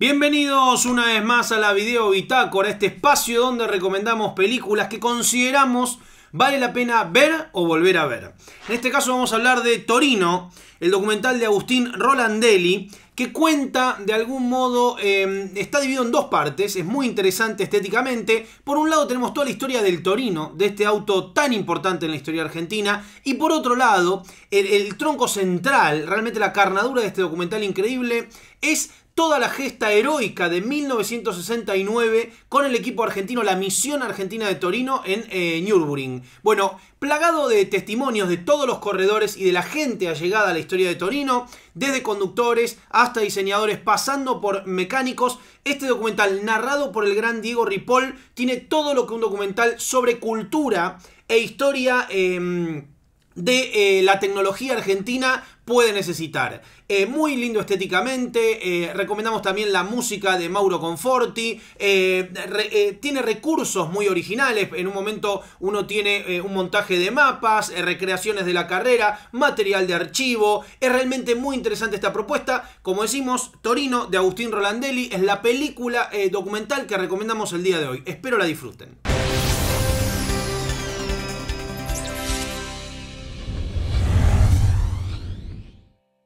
Bienvenidos una vez más a la Video Bitácora, este espacio donde recomendamos películas que consideramos vale la pena ver o volver a ver. En este caso vamos a hablar de Torino, el documental de Agustín Rolandelli, que cuenta de algún modo, em, está dividido en dos partes, es muy interesante estéticamente. Por un lado tenemos toda la historia del Torino, de este auto tan importante en la historia argentina, y por otro lado, el tronco central, realmente la carnadura de este documental increíble, es toda la gesta heroica de 1969 con el equipo argentino, la misión argentina de Torino en eh, Nürburgring. Bueno, plagado de testimonios de todos los corredores y de la gente allegada a la historia de Torino, desde conductores hasta diseñadores, pasando por mecánicos, este documental narrado por el gran Diego Ripoll tiene todo lo que un documental sobre cultura e historia... Em, de eh, la tecnología argentina puede necesitar. Eh, muy lindo estéticamente, eh, recomendamos también la música de Mauro Conforti, tiene recursos muy originales, en un momento uno tiene un montaje de mapas, recreaciones de la carrera, material de archivo, es realmente muy interesante esta propuesta, como decimos, Torino de Agustín Rolandelli es la película documental que recomendamos el día de hoy, espero la disfruten.